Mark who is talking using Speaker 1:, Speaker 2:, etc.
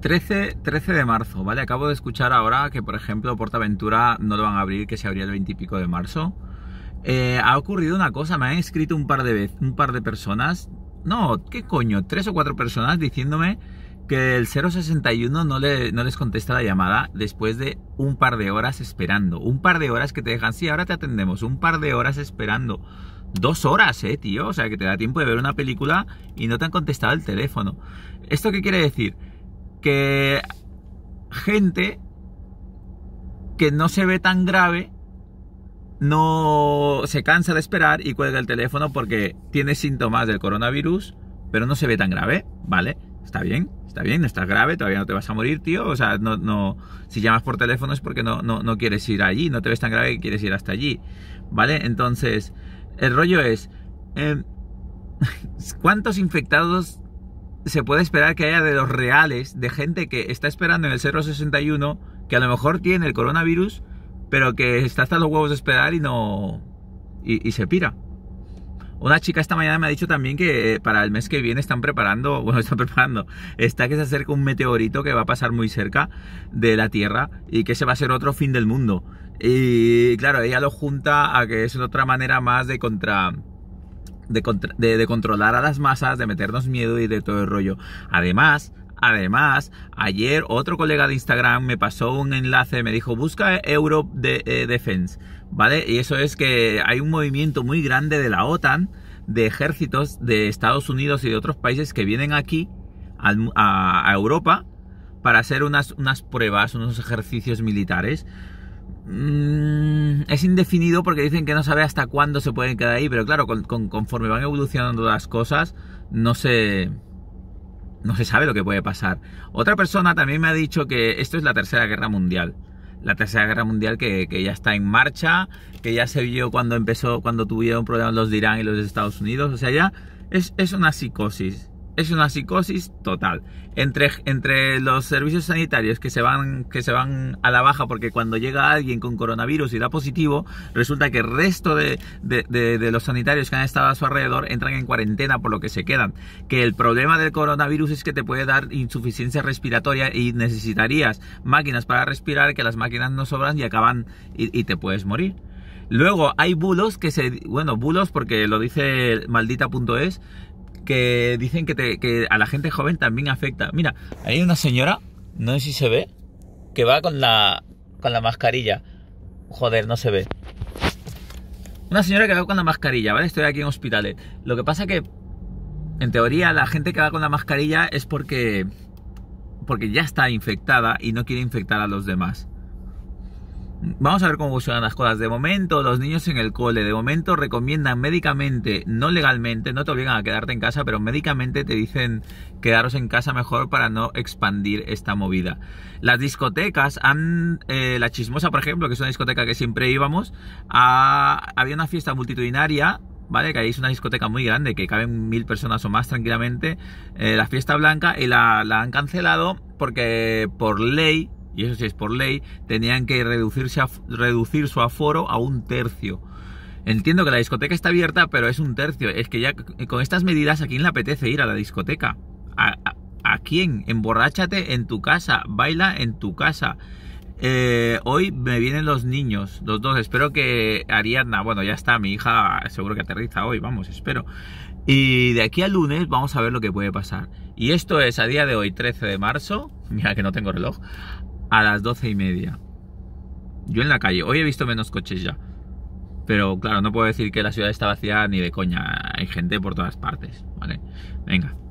Speaker 1: 13, de marzo, ¿vale? Acabo de escuchar ahora que, por ejemplo, Portaventura no lo van a abrir, que se abría el 20 y pico de marzo. Eh, ha ocurrido una cosa, me han escrito un par de veces, un par de personas, no, ¿qué coño? Tres o cuatro personas diciéndome que el 061 no, le, no les contesta la llamada después de un par de horas esperando. Un par de horas que te dejan, sí, ahora te atendemos, un par de horas esperando. Dos horas, eh, tío. O sea, que te da tiempo de ver una película y no te han contestado el teléfono. ¿Esto qué quiere decir? que gente que no se ve tan grave no se cansa de esperar y cuelga el teléfono porque tiene síntomas del coronavirus, pero no se ve tan grave, ¿vale? Está bien, está bien, no estás grave, todavía no te vas a morir, tío. O sea, no, no, si llamas por teléfono es porque no, no, no quieres ir allí, no te ves tan grave que quieres ir hasta allí, ¿vale? Entonces, el rollo es, em, ¿cuántos infectados se puede esperar que haya de los reales, de gente que está esperando en el 061, que a lo mejor tiene el coronavirus, pero que está hasta los huevos de esperar y no. y, y se pira. Una chica esta mañana me ha dicho también que eh, para el mes que viene están preparando, bueno, están preparando, está que se acerca un meteorito que va a pasar muy cerca de la Tierra y que se va a ser otro fin del mundo. Y claro, ella lo junta a que es otra manera más de contra de, controlar a las masas, de meternos miedo y de todo el rollo. Además, además, ayer otro colega de Instagram me pasó un enlace, me dijo, busca Europe de, eh, Defense, ¿vale? Y eso es que hay un movimiento muy grande de la OTAN, de ejércitos de Estados Unidos y de otros países que vienen aquí a, Europa para hacer unas, unas pruebas, unos ejercicios militares. Mm, es indefinido porque dicen que no sabe hasta cuándo se pueden quedar ahí, pero claro, conforme van evolucionando las cosas, no se, no se sabe lo que puede pasar. Otra persona también me ha dicho que esto es la Tercera Guerra Mundial. La Tercera Guerra Mundial que, ya está en marcha, que ya se vio cuando empezó, cuando tuvieron problemas los de Irán y los de Estados Unidos. O sea, ya es, es una psicosis es una psicosis total. Entre, entre los servicios sanitarios que se, van, que se van a la baja porque cuando llega alguien con coronavirus y da positivo, resulta que el resto de, los sanitarios que han estado a su alrededor entran en cuarentena por lo que se quedan. Que el problema del coronavirus es que te puede dar insuficiencia respiratoria y necesitarías máquinas para respirar, que las máquinas no sobran y acaban y, te puedes morir. Luego hay bulos que se, bueno, bulos porque lo dice maldita.es, que dicen que, a la gente joven también afecta. Mira, hay una señora, no sé si se ve, que va con la, con la mascarilla. Joder, no se ve. Una señora que va con la mascarilla, ¿vale? Estoy aquí en hospitales. Lo que pasa que, en teoría, la gente que va con la mascarilla es porque, porque ya está infectada y no quiere infectar a los demás. Vamos a ver cómo funcionan las cosas. De momento, los niños en el cole, de momento recomiendan médicamente, no legalmente, no te obligan a quedarte en casa, pero médicamente te dicen quedaros en casa mejor para no expandir esta movida. Las discotecas han. Eh, la Chismosa, por ejemplo, que es una discoteca que siempre íbamos, había una fiesta multitudinaria ¿vale? Que es una discoteca muy grande, que caben mil personas o más tranquilamente. Eh, la fiesta blanca y la, han cancelado porque por ley y eso sí es por ley, tenían que reducirse reducir su aforo a un tercio. Entiendo que la discoteca está abierta, pero es un tercio. Es que ya eh, con estas medidas, ¿a quién le apetece ir a la discoteca? ¿A, quién? Emborráchate en tu casa, baila en tu casa. Eh, hoy me vienen los niños, los dos. Espero que Ariadna, bueno, ya está, mi hija seguro que aterriza hoy, vamos, espero. Y de aquí al lunes vamos a ver lo que puede pasar. Y esto es a día de hoy, 13 de marzo. Mira que no tengo reloj a las doce y media. Yo en la calle. Hoy he visto menos coches ya. Pero claro, no puedo decir que la ciudad está vacía ni de coña. Hay gente por todas partes, ¿vale? Venga,